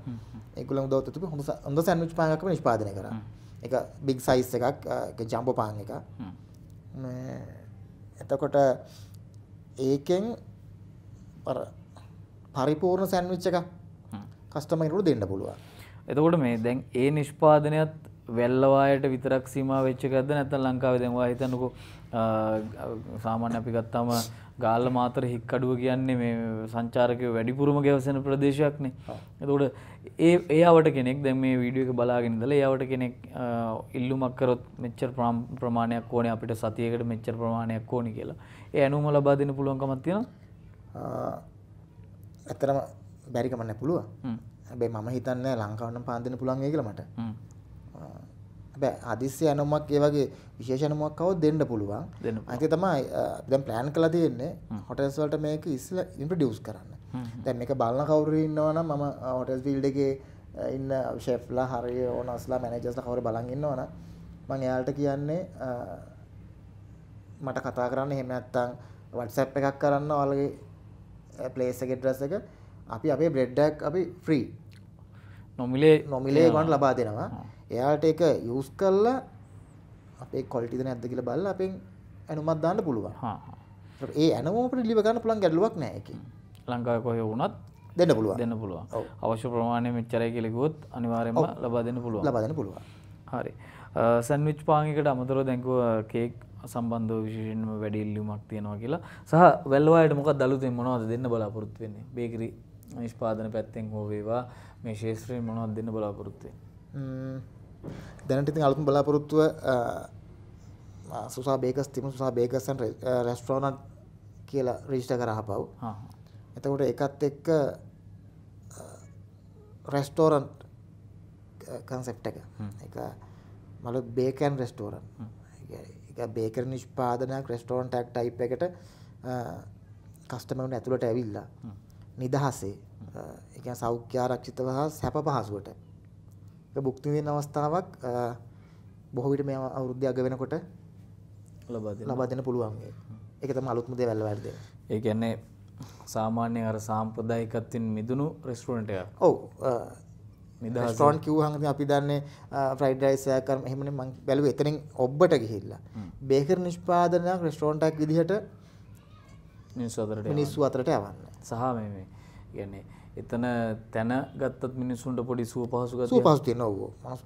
ඒගොල්ලන් උදව් දෙතුපි හොඳ හොඳ සෑන්ඩ්විච් පාන් එකක් නිෂ්පාදනය කරා. ඒක බිග් සයිස් එකක්, ඒක ජම්බෝ පාන් එකක්. මේ එතකොට ඒකෙන් අර පරිපූර්ණ සැන්විච් එකක් කස්ටමර් කෙනෙකුට දෙන්න පුළුවන්. එතකොට මේ දැන් ඒ නිෂ්පාදනයත් වෙල්ලවායට විතරක් සීමා වෙච්ච එකක්ද නැත්නම් ලංකාවේ දැන් ඔයා හිතන්නකෝ සාමාන්‍ය අපි ගත්තාම ගාල්ල මාතර හික්කඩුව කියන්නේ මේ සංචාරකය වැඩිපුරම ගැවසෙන ප්‍රදේශයක්නේ. එතකොට ඒ එයාවට කෙනෙක් දැන් මේ වීඩියෝ එක බලාගෙන ඉඳලා එයාවට කෙනෙක් ඉල්ලුමක් කරොත් මෙච්චර ප්‍රමාණයක් ඕනේ අපිට සතියකට මෙච්චර ප්‍රමාණයක් ඕනේ කියලා. ඒ ඇනුම ලබා දෙන්න පුළුවන්කමක් තියෙනවා. ඇත්තටම බැරිකම නැහැ පුළුවා. හැබැයි මම හිතන්නේ ලංකාවට නම් පාන් දෙන්න පුළුවන් වෙයි කියලා මට. හැබැයි හදිස්සි ඇනුමක් ඒ වගේ විශේෂ ඇනුමක් આવොත් දෙන්න පුළුවන්. ඒක තමයි දැන් plan කරලා තියෙන්නේ hotels වලට මේක ඉස්සලා introduce කරන්න. දැන් මේක බලන කවුරු ඉන්නවා නම් මම hotel field එකේ ඉන්න ෂෙෆ්ලා හරිය ඕනස්ලා මැනේජර්ස්ලා කවුරු බලන් ඉන්නවා නම් මම එයාලට කියන්නේ මට කතා කරන්න එහෙම නැත්නම් WhatsApp එකක් කරන්න ඔයාලගේ place එකේ address එක අපි අපේ බ්‍රෙඩ්ඩක් අපි ෆ්‍රී නොමිලේ නොමිලේ ගොන් ලබා දෙනවා එයාට එක යස් කල්ලා අපේ කොල්ටිද නැද්ද කියල බල්ල අපෙන් ඇනුමත් දාන්න පුළුවන් ඒ ඇනමෝට ලිවගන්න පුළන් ගැඩලුවක් නෑක ලංකාව කොහය වුණත් දෙන්න පුළුව දෙන්න පුළුවන් අවශ්‍ය ප්‍රමාණය මෙච්චරය කෙලෙකුත් අනිවාරයම ලබා දෙන්න පුළුව ලබදන්න පුළුවන් හරි සැන්විච් පාංගිකට අමතර දැංකුව කේක් සම්බන්ධ විශේෂෙන්ම වැඩිල්ලිමක් තියෙනවා කියලා සහ වැල්වායට මොකක් දළුතෙන් මොනවද දෙන්න බලාපොරොත්තු වෙන්නේ බේකරි නිෂ්පාදන පැත්තෙන් හෝවේවා මේ ශේත්‍රයෙන් මොනවත් දෙන්න බලාපොරොත්තුවේ දැනට ඉතින් අලුත්ම බලාපොරොත්තුව සුසා බේකස් තිබුණු සුසා බේකස්න් රෙස්ටෝරන්ට් කියලා රෙජිස්ටර් කරා හපව්. එතකොට ඒකත් එක්ක රෙස්ටෝරන්ට් කන්සෙප්ට් එක. ඒක මල බේකන් රෙස්ටෝරන්ට්. ඒක බේකර් නිෂ්පාදනයක් රෙස්ටෝරන්ට් එකක් ටයිප් එකට කස්ටමර්ට ඇතුළට ඇවිල්ලා නිදහසේ ඒ කියන්නේ සෞඛ්‍ය ආරක්ෂිතව හා සැප පහසුවට භුක්ති විඳින අවස්ථාවක් බොහෝ විට මේ අවුරුද්දේ අග වෙනකොට ලබා දෙන්න ලබා දෙන්න පුළුවන් ඒක තමයි අලුත්ම දේ වැල්ලවට දෙන. ඒ කියන්නේ සාමාන්‍ය අර සාම්ප්‍රදායිකත්වයෙන් මිදුණු රෙස්ටුරන්ට් එකක්. ඔව්. රෙස්ටෝරන්ට් කිව්වහම ඉතින් අපි දන්නේ ෆ්‍රයිඩ් රයිස් එකක් කරම එහෙමනේ මම බැලුවේ එතනින් ඔබ්බට ගිහිල්ලා. බේකර් නිෂ්පාදනයක් රෙස්ටෝරන්ට් එකක් විදිහට මිනිස්සු අතරට යවන්න. සහ මේ කියන්නේ එතන තැන ගත්තත් මිනිසුන්ට පොඩි සුව පහසු සුව පහසු තියෙන ඔව් මනස්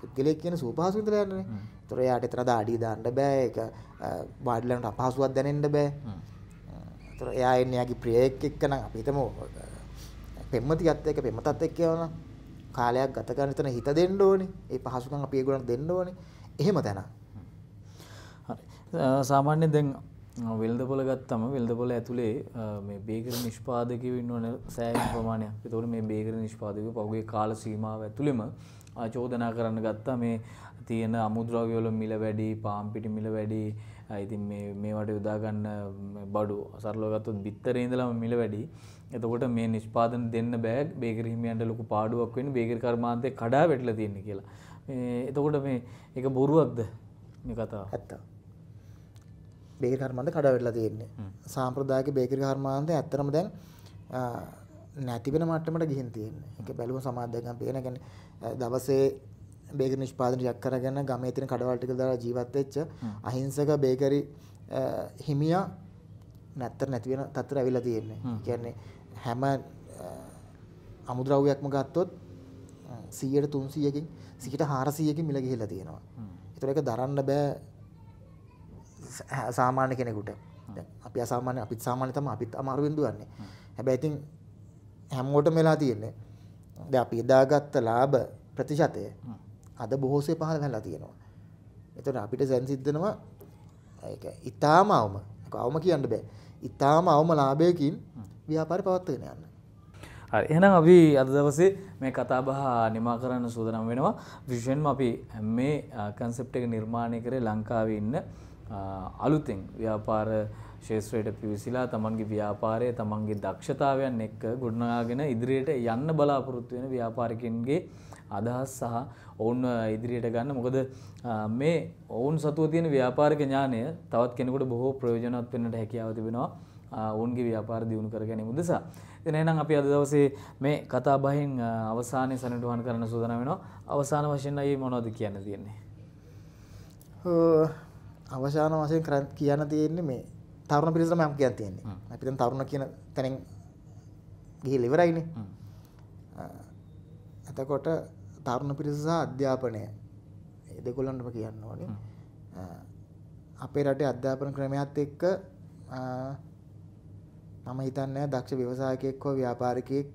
පුද්ගලයෙක් කියන සුව පහසු විතර යන්නේ ඒතර එයාට එතන දාඩිය දාන්න බෑ ඒක වාඩිලන්ට අපහසුවක් දැනෙන්න බෑ ඒතර එයා එන්නේ යාගේ ප්‍රියෙක් එක්ක නම් අපි හිතමු පෙම්මති ගත්ත එක පෙම්මතත් එක්ක යනවා කාලයක් ගත කරන එතන හිත දෙන්න ඕනේ ඒ පහසුකම් අපි ඒගොල්ලන්ට දෙන්න ඕනේ එහෙම තැන හරි සාමාන්‍ය දැන් වෙල්දපොල ගත්තම වෙල්දපොල ඇතුළේ මේ බේකර නිෂ්පාදකව ඉන්නවන සෑම් ප්‍රමාණයක් එතවට මේ බේකර නිෂ්පාදක පහුගේ කාල සීමාව ඇතුළෙම චෝදනා කරන්න ගත්තා මේ තියෙන අමුද්‍රව්‍යවල මිල වැඩි පාම්පිටි මිල වැඩි ඉතින් මේවට යොදාගන්න බඩු සරලෝගත්තුත් බිත්තර ඉඳලම මිල වැඩි එතකොට මේ නිෂ්පාදන දෙන්න බෑග් බේකරහිමියන්ට ලොකු පාඩුවක් වෙන බේකර කර්මාන්තය කඩා වෙටල තියන්නේ කියලා එතකොට මේ එක බොරුවක්ද මේ කතාව ඇත්තා බේකරි කර්මාන්තේ කඩා වැටලා තියෙන්නේ. සාම්ප්‍රදායික බේකරි කර්මාන්තේ ඇත්තටම දැන් නැති වෙන මට්ටමට ගිහින් තියෙන්නේ. ඒක බැලුම සමාජයෙන් පේන කියන්නේ දවසේ බේකරි නිෂ්පාදන යක් කරගෙන ගමේ තියෙන කඩවල ටික දාලා ජීවත් වෙච්ච අහිංසක බේකරි හිමියා නැත්තර නැති වෙන තත්ත්වයට අවිලා තියෙන්නේ. කියන්නේ හැම අමුද්‍රව්‍යයක්ම ගත්තොත් 100ට 300කින් 100ට 400කින් මිල ගිහිලා තියෙනවා. ඒතර ඒක දරන්න බෑ සාමාන්‍ය කෙනෙකුට අපි අසාමාන්‍ය අපිත් සාමාන්‍ය තමයි අපිත් අමාරුවෙන් දුවන්නේ. හැබැයි ඉතින් හැමෝටම වෙලා තියෙන්නේ දැන් අපි එදාගත්ත ලාභ ප්‍රතිශතය අද බොහෝසේ පහළ වෙලා තියෙනවා. එතකොට අපිට දැන් සිද්ධනවා ඒක ඊටාම අවම අවම කියන්න බෑ. ඊටාම අවම ලාභයකින් ව්‍යාපාරය පවත්වාගෙන යන්න. හරි එහෙනම් අපි අද දවසේ මේ කතාබහ නිමා කරන්න සූදානම් වෙනවා. විශේෂයෙන්ම අපි මේ කන්සෙප්ට් එක නිර්මාණය කරේ ලංකාවේ ඉන්න අලුතෙන් ව්‍යාපාර ශේෂත්‍රයට පිවිසිලා තමන්ගේ ව්‍යාපාරය තමන්ගේ දක්ෂතාවයන් එක්ක ගොඩනගාගෙන ඉදිරියට යන්න බලාපොරොත්තු වෙන ව්‍යාපාරිකයන්ගේ අදහස් සහ ඔවුන් ඉදිරියට ගන්න මොකද මේ ඔවුන් සතුව තියෙන ව්‍යාපාරික ඥානය තවත් කෙනෙකුට බොහෝ ප්‍රයෝජනවත් වෙන්නට හැකියාව තිබෙනවා ඔවුන්ගේ ව්‍යාපාර දියුණු කර ගැනීම උදෙසා. ඉතින් එහෙනම් අපි අද දවසේ මේ කතා බහෙන් අවසානයේ සනිටුහන් කරන්න සූදානම් වෙනවා. අවසාන වශයෙන් අයියේ මොනවද කියන්න තියෙන්නේ? අවශාන වශයෙන් කියන්න තියෙන්නේ මේ තරුණ පිරිසට මම කියන්න තියෙන්නේ. අපි දැන් තරුණ කියන තැනෙන් ගිහිල්ලා ඉවරයිනේ. එතකොට තරුණ පිරිස සහ අධ්‍යාපනය මේ දෙකලන්නම කියන්න ඕනේ. අපේ රටේ අධ්‍යාපන ක්‍රමයත් එක්ක මම හිතන්නේ දක්ෂ ව්‍යවසායකයෙක් හෝ ව්‍යාපාරිකයෙක්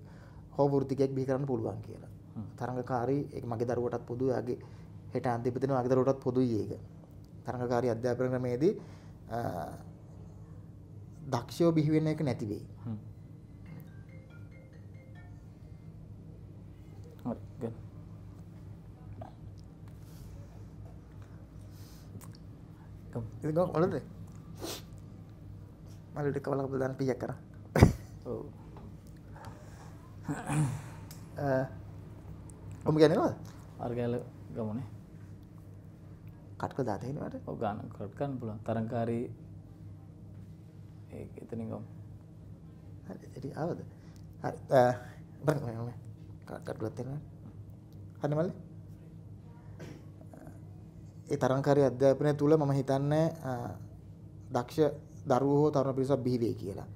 හෝ වෘත්තිකයෙක් බිහි කරන්න පුළුවන් කියලා. තරඟකාරී ඒක මගේ දරුවටත් පොදුයි. ආගේ හෙට අන්තිම දිනේ මගේ දරුවටත් පොදුයි ඒක. තරඟකාරී අධ්‍යාපන ක්‍රමයේදී දක්ෂයෝ බිහි වෙන එක නැති වෙයි. හරි ගන්න. ඔලද? මලට කවලක් බලන්න පීයක් කරා. ඔව්. අ ඔබ ගන්නේ නේද? අර ගෑල ගමනේ. කට්ක දාතයෙනවට ගාන කට්කන්න පුලන් තරංකාරී එතනිකම් හරි අවද හරි කටලත්වෙන හනමල්ල ඒ තරංකාරය අධ්‍යාපනය තුළ මම හිතන්න දක්ෂ දරුවෝ තරුණ පිරිසක් බිහිවේ කියලා.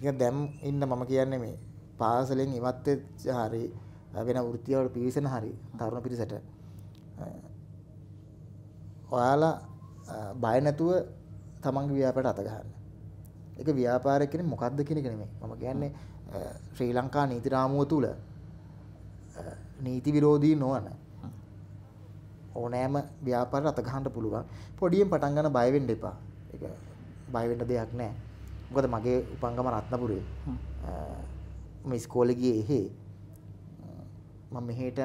ඉතින් දැන් ඉන්න මම කියන්නේ මේ පාසලෙන් ඉවත් වෙච්ච හරි වෙන වෘත්තිවල පිවිසෙන හරි තරුණ පිරිසට ඔයාලා බය නැතුව තමන්ගේ ව්‍යාපාරයට අත ගහන්න. ඒක ව්‍යාපාරයක් කියන්නේ මොකද්ද කියන එක නෙමෙයි. මම කියන්නේ ශ්‍රී ලංකා නීති රාමුව තුල නීති විරෝධී නොවන ඕනෑම ව්‍යාපාරයක් අත ගහන්න පුළුවන්. පොඩියෙන් පටන් ගන්න බය වෙන්න එපා. ඒක බය වෙන්න දෙයක් නැහැ. මොකද මගේ උපංගම රත්නපුරේ මම ඉස්කෝලේ ගියේ එහෙ මම මෙහෙට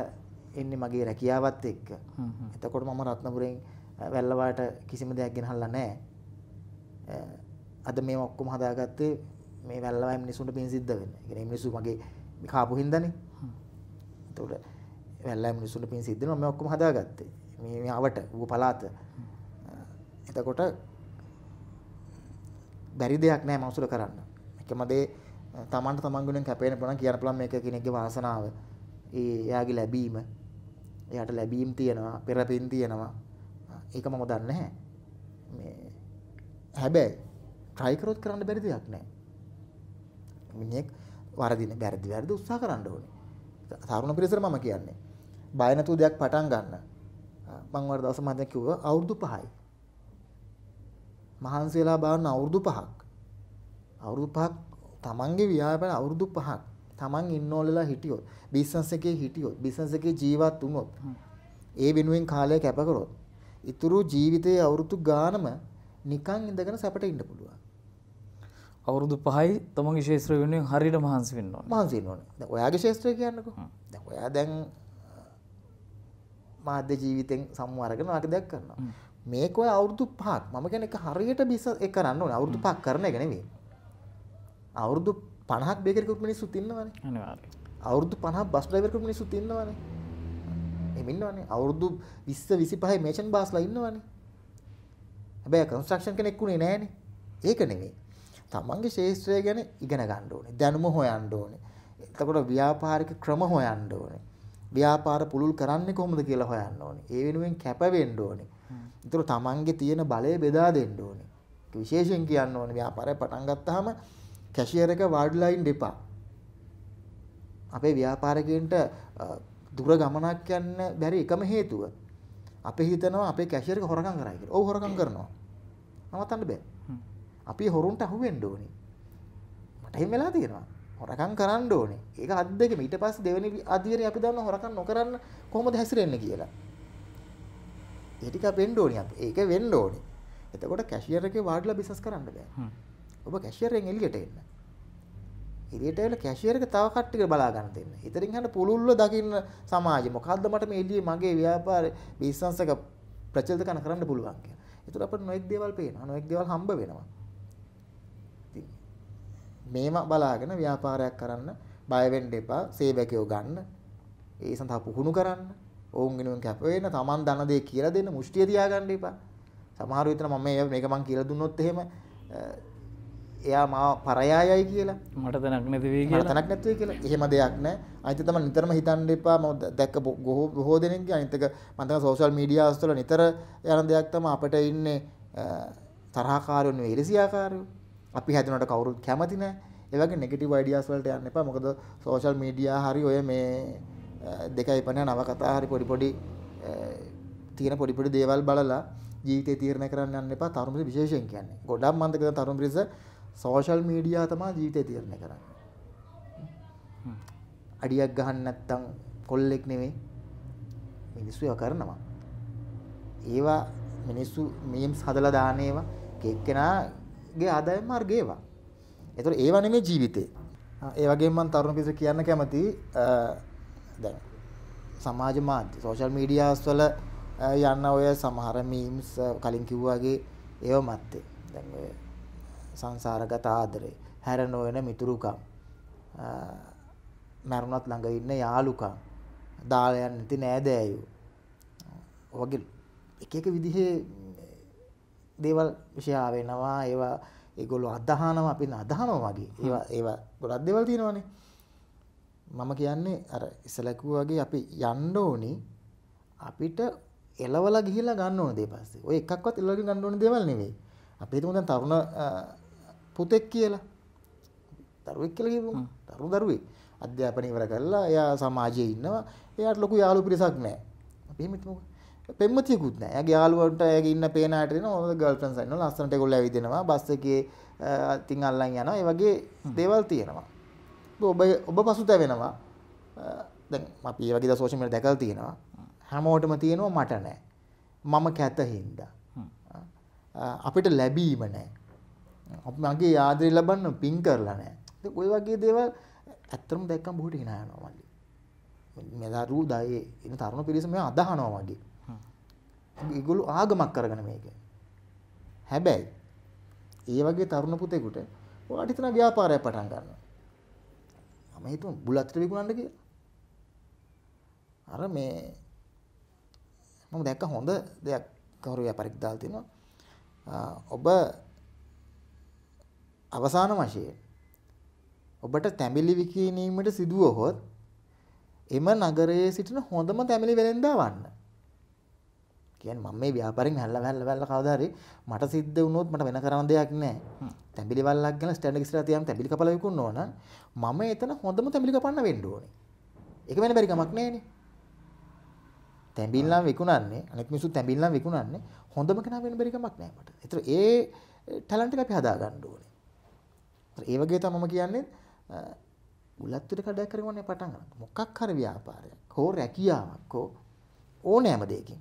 එන්නේ මගේ රැකියාවත් එක්ක. එතකොට මම රත්නපුරෙන් වැල්ලවාට කිසිම දෙයක් ගෙනහල්ලා නැහැ. අද මේ ඔක්කොම හදාගත්තේ මේ වැල්ලවයි මිනිසුන්ට පින් සිද්ධ වෙන්න. ඒ කියන්නේ මිනිස්සු මගේ කාපු හින්දානේ. එතකොට වැල්ලවයි මිනිසුන්ට පින් සිද්ධ වෙනවා මේ ඔක්කොම හදාගත්තේ. මේ මේ අවට ඌ පලාත. එතකොට බැරි දෙයක් නැහැ මනුස්සල කරන්න. එකම දේ තමන්ට තමන් ගුණෙන් කැපෙන්න පුළුවන් කියන පුළුවන් මේක කෙනෙක්ගේ වාසනාව. ඒ එයාගේ ලැබීම. එයාට ලැබීම් තියෙනවා, පෙරපින් තියෙනවා. ඒක මම දන්නේ නැහැ. මේ හැබැයි try කරොත් කරන්න බැරි දෙයක් නැහැ. මිනිහෙක් වරදින වැරදි වැරදි උත්සාහ කරන්න ඕනේ. තරුණ පිරිසට මම කියන්නේ. බය නැතුව දෙයක් පටන් ගන්න. මම වර දවස මම දැන් කිව්වා අවුරුදු 5යි. මහන්සි වෙලා බලන්න අවුරුදු 5ක්. අවුරුදු 5ක් Tamange ව්‍යාපාර අවුරුදු 5ක්. Taman ඉන්නෝලලා හිටියොත්, බිස්නස් එකේ හිටියොත්, බිස්නස් එකේ ජීවත් වුණොත්, ඒ වෙනුවෙන් කාලය කැප කරොත් ඉතුරු ජීවිතයේ අවුරුදු ගානම නිකන් ඉඳගෙන සැපට ඉන්න පුළුවන්. අවුරුදු 5යි තමන්ගේ ශාස්ත්‍රය වෙනුවෙන් හරියට මහන්සි වෙන්න ඕනේ. මහන්සි වෙන්න ඕනේ. දැන් ඔයාගේ ශාස්ත්‍රය කියන්නකෝ. දැන් ඔයා දැන් මාධ්‍ය ජීවිතෙන් සම්මු අරගෙන වාගේ දෙයක් කරනවා. මේක ඔය අවුරුදු 5ක් මම කියන්නේ එක හරියට බිස්නස් එක කරන්න ඕනේ. අවුරුදු 5ක් කරන එක නෙවෙයි. අවුරුදු 50ක් බේකරි කරපු මිනිස්සුත් ඉන්නවනේ. අනිවාර්යයෙන්. අවුරුදු 50ක් බස් ඩ්‍රයිවර් කරපු මිනිස්සුත් ඉන්නවනේ. මෙහෙම ඉන්නවනේ. අවුරුදු 20 25 මේෂන් බාස්ලා ඉන්නවනේ. හැබැයි කන්ස්ට්‍රක්ෂන් කෙනෙක් උනේ නැහනේ. ඒක නෙමෙයි. තමන්ගේ ශේෂ්ත්‍රය ගැන ඉගෙන ගන්න ඕනේ. දැනුම හොයන්න ඕනේ. එතකොට ව්‍යාපාරික ක්‍රම හොයන්න ඕනේ. ව්‍යාපාර පුළුල් කරන්නේ කොහොමද කියලා හොයන්න ඕනේ. ඒ වෙනුවෙන් කැප වෙන්න ඕනේ. ඒතර තමන්ගේ තියෙන බලය බෙදා දෙන්න ඕනේ. විශේෂයෙන් කියන්න ඕනේ ව්‍යාපාරය පටන් ගත්තාම කැෂියර් එක වාඩිලා ඉන්න එපා. අපේ ව්‍යාපාරිකයන්ට දුර ගමනක් යන්න බැරි එකම හේතුව අපි හිතනවා අපේ කැෂියර් එක හොරකම් කරයි කියලා. ඔව් හොරකම් කරනවා. නවත්තන්න බෑ. අපි හොරුන්ට අහු වෙන්න ඕනේ. මට එහෙම වෙලා තියෙනවා. හොරකම් කරන්න ඕනේ. ඒක අත් දෙකම ඊට පස්සේ දෙවෙනි අධිවරේ අපි දන්නවා හොරකම් නොකරන්න කොහොමද හැසිරෙන්නේ කියලා. ඒ ටික වෙන්න ඕනේ අපි. ඒක වෙන්න ඕනේ. එතකොට කැෂියර් එකේ වාඩිලා බිස්නස් කරන්න බෑ. ඔබ කැෂියර් එකෙන් එළියට එන්න. එලියටල කැශියරක තව කට්ටික බලාගන්න දෙන්න. ඉතින් හන්න පුළුල්ව දකින්න සමාජෙ මොකද්ද මට මේ එළියේ මගේ ව්‍යාපාර බිස්නස් එක ප්‍රචලිත කරන කරන්න පුළුවන් කියලා. ඒතර අපිට නොඑක් දේවල් පේනවා. නොඑක් දේවල් හම්බ වෙනවා. ඉතින් මේම බලාගෙන ව්‍යාපාරයක් කරන්න බය වෙන්න එපා. සේවකයෝ ගන්න. ඒ සඳහා පුහුණු කරන්න. ඕන් වෙනුවෙන් කැප වෙන්න. Taman දන දේ කියලා දෙන්න. මුෂ්ටිය තියාගන්න එපා. සමහර විට මම මේක මං කියලා දුන්නොත් එහෙම එයා මාව පරයායයි කියලා මට තැනක් නැතිවේ කියලා තැනක් නැතිවේ කියලා. එහෙම දෙයක් නැහැ. අනිත් තමයි නිතරම හිතන්න එපා. මම දැක්ක බොහෝ බොහෝ දෙනෙක්ගේ අනිත් එක මම තමයි සෝෂල් මීඩියාස් වල නිතර යන දෙයක් තමයි අපිට ඉන්නේ තරහකාරයෝ නෙවෙයි ඉරිසියාකාරයෝ. අපි හැදුනට කවුරුත් කැමති නැහැ. ඒ වගේ නෙගටිව් අයිඩියාස් වලට යන්න එපා. මොකද සෝෂල් මීඩියා හරි ඔය මේ දෙකයි පණ නව කතා හරි පොඩි පොඩි තියෙන පොඩි පොඩි දේවල් බලලා ජීවිතේ තීරණය කරන්න යන්න එපා. තරුණ පිරිස විශේෂයෙන් කියන්නේ. ගොඩක් මන්දකද තරුණ පිරිස සෝෂල් මීඩියා තමා ජීවිතය තීරණය කරන්න අඩියක් ගහන්න නැත්තං කොල්ලෙක් නෙවේ මිනිස්සුය කරනවා ඒවා මිනිස්සු මීම්ස් හදල දානේවා කෙක්කෙනගේ ආදාය මාර්ගේවා එතුර ඒවන මේ ජීවිතේ ඒ වගේමන් තරුණ පිස කියන්න කැමති දැ සමාජ මාධ්‍ය සෝෂල් මීඩියස් වල යන්න ඔය සමහර මීම්ස් කලින් කිව්වාගේ ඒව මත්තේ දැ සංසාරගත ආදරේ හැර නොවන මිතුරුකම් මරුණත් ළඟ ඉන්න යාළුකම් දාලා යන්න නැති නෑදෑයෝ වගේ එක එක විදිහේ දේවල් විෂයා වෙනවා ඒවා ඒගොල්ලෝ අදහනවා අපි අදහනවා වගේ ඒවා ඒවා ගොඩක් දේවල් තියෙනවානේ මම කියන්නේ අර ඉස්සලා වගේ අපි යන්න ඕනි අපිට එලවලා ගිහිල්ලා ගන්න ඕන දේ පස්සේ. ඔය එකක්වත් එලවලා ගන්න ඕන දේවල් නෙමෙයි. අපි හිතමු දැන් තරුණ පුතෙක් කියලා දරුවෙක් කියලා කියමු දරු දරුවෙක් අධ්‍යාපනය ඉවර කරලා එයා සමාජයේ ඉන්නවා එයාට ලොකු යාළු පිරිසක් නැහැ අපි එහෙම හිතමුකෝ පෙම්මතියකුත් නෑ ඇගේ යාලුවන්ට ඇගේ ඉන්න පේනාට න ඔ ගල්ටන් සන්න ලස්සනට ගොල්ල විදෙනවා බස්ස එකේ අතින් අල්ලන් යනවා ඒ වගේ දේවල් තියෙනවා ඔබ ඔබ පසුත වෙනවා දැන් අපි ඒ වගේ දසෝෂමට දැකල් තියෙනවා හැමෝටම තියෙනවා මට නෑ මම කැත හින්දා අපිට ලැබීම නෑ අපි මගේ ආදරය ලබන්න පින් කරලා නැහැ. ඔය වගේ දේවල් ඇත්තටම දැක්කම බොහොට hina යනවා මල්ලි. මෙදරු දයේ ඉන්න තරුණ පිරිස මේ අදහනවා වගේ. ඒගොල්ලෝ ආගමක් කරගෙන මේක. හැබැයි ඒ වගේ තරුණ පුතෙකුට ඔයාට හිතන ව්‍යාපාරයක් පටන් ගන්නවා. මම හිතුව බුලත්තට විකුණන්න කියලා. අර මේ මම දැක්ක හොඳ දෙයක් කවුරු ව්‍යාපාරික දාලා තිනවා. ඔබ අවසාන වශයෙන් ඔබට තැඹිලි විකිණීමට සිදුවහොත් එම නගරයේ සිටින හොඳම තැමිලි වෙළෙන්දා වන්න. කියන්නේ මම මේ ව්‍යාපාරෙන් හැල්ල හැල්ල හැල්ල කවදා හරි මට සිද්ධ වුණොත් මට වෙන කරන්න දෙයක් නැහැ. තැඹිලි වල්ලක් ගන්න ස්ටෑන්ඩ් එක ඉස්සරහා තියම් තැඹිලි කපලා විකුණන ඕන මම එතන හොඳම තැඹිලි කපන්න වෙන්න ඕනේ. ඒක වෙන බැරි කමක් නැහැනේ. තැඹිලි නම් විකුණන්නේ අනෙක් මිනිස්සු තැඹිලි නම් විකුණන්නේ හොඳම කෙනා වෙන බැරි කමක් නැහැ මට. ඒතර ඒ ටැලන්ට් එක අපි හදා ගන්න ඕනේ. ඒ වගේ තමයි මම කියන්නේ උලත්තර කඩයක් කරගන්න පටන් ගන්න. මොකක් හරි ව්‍යාපාරයක් හෝ රැකියාවක් හෝ ඕනෑම දෙයකින්.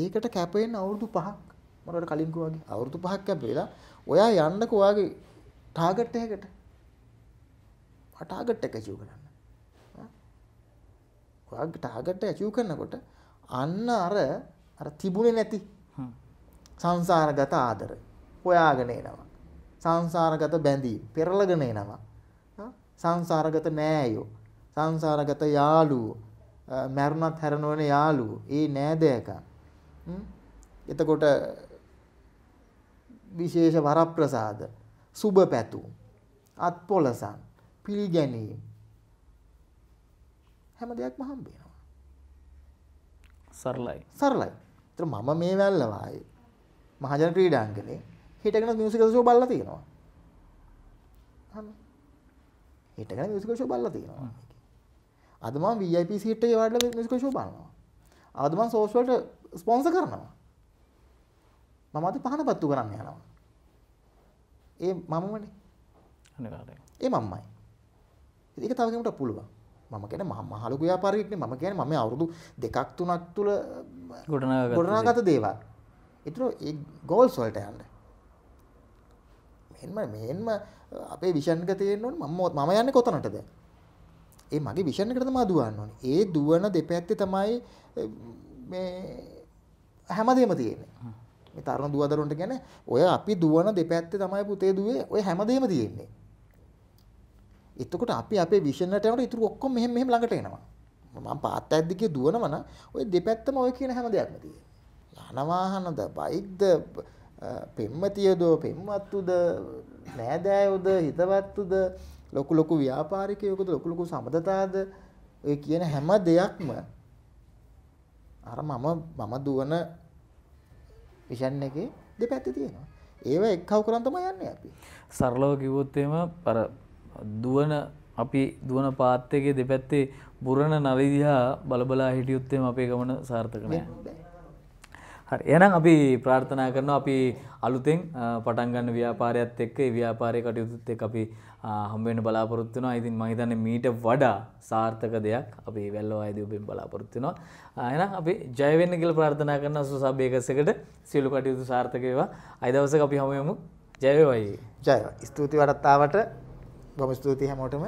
ඒකට කැප වෙන අවුරුදු 5ක් මරවට කලින් කිව්වාගේ අවුරුදු 5ක් කැප වෙලා ඔයා යන්නකෝ ඔයාගේ ටාගට් එකකට. ටාගට් එක achieve කරන්න. ඔයාගේ ටාගට් එක achieve කරනකොට අන්න අර අර තිබුණේ නැති සංසාරගත ආදර හොයාගෙන එනවා. සංසාරගත බැඳීම් පෙරලගෙන එනවා. සංසාරගත නෑයෝ සංසාරගත යාළුවෝ මැරුණත් හැරෙනවන යාළුවෝ ඒ නෑදෑකම් එතකොට විශේෂ වරප්‍රසාද සුබ පැතුම් අත්පොලසන් පිළිගැනීම හැම දෙයක්ම හම්බ වෙනවා සරලයි සරලයි ඒතර මම මේ වැල්ල වායේ මහජන ක්‍රීඩාංගනේ හිටගෙන මියසිකල් ෂෝ බලලා තියෙනවා. හරි. හිටගෙන මියසිකල් ෂෝ බලලා තියෙනවා. අද මම VIP සීට් එකේ වඩලා මියසිකල් ෂෝ බලනවා. අද මම සෝෂල්ට ස්පොන්සර් කරනවා. මම අද පහන පත්තු කරන්න යනවා. ඒ මමමනේ. අනිවාර්යයෙන්. ඒ මම්මයි. ඒක තව කෙනෙකුට පුළුවන්. මම කියන්නේ මහ මහලු ව්‍යාපාරිකෙක් නේ. මම කියන්නේ මම අවුරුදු දෙකක් තුනක් තුල ගොඩනගාගත්ත දේවල්. ඒතර ඒ ගෝල්ස් වලට යන්න. එන්ම මෙහෙන්ම අපේ විෂන්ක තියෙන්වන මම මම යන්න කොතනටද ඒ මගේ විෂණකටම දුවන්න ඕන ඒ දුවන දෙපැත්ති තමයි හැමදේම තියෙන්නේ මේ තරුණ දුවදරුන්ට ගැන ඔය අපි දුවන දෙපැත්ති තමයි පුතේ දුවේ ඔය හැමදේම තියෙන්නේ එතකොට අපි අපේ විෂණටට ඉතුරු ඔක්කොම මෙහෙම මෙහෙම ළඟට එනවා මම පාත් ඇද්දිගේ දුවනවන ඔය දෙපැත්තම ඔය කියන හැම දෙයක්ම තියෙන්නේ යනවාහනද බයික්ද පෙම්මතියදෝ පෙම්වත්තුද නෑදෑයෝද හිතවත්තුද ලොකු ලොකු ව්‍යාපාරිකයකුද ලොකු ලොකු සමඳතාද ඔය කියන හැම දෙයක්ම අර මම මම දුවන විෂන් එකේ දෙපැත්ත තියෙනවා. ඒව එක්කව කරන් තමයි යන්නේ අපි. සරලව කිව්වොත් එහෙම අර දුවන අපි දුවන පාත් එකේ දෙපැත්තේ බුරණ නරිදිහා බලබලා හිටියොත් එහෙම අපේ ගමන සාර්ථක නෑ. හරි එනම් අපි ප්‍රාර්ථනා කරනවා අපි අලුතෙන් පටන්ගන්න ව්‍යාපාරයක්ත් එක්ක ව්‍යාපාරය කටයුතුත් එක් අපි හම්බෙන් බලාපොරොත්තුනවා ඉතින් මහිතන්න මීට වඩා සාර්ථක දෙයක් අපි වැල්ලෝ අයිද උබෙන් බලාපොරොත්තුනවා එන අපි ජයවෙන්න කියල ප්‍රාර්ථනා කරන සුසභයකසකට සියලු කටයුතු සාර්ථකයවා අයිදවස අපි හොමයමු ජයවයි ජය ස්තුති වඩත්තාවට බොම ස්තුති හැමෝටම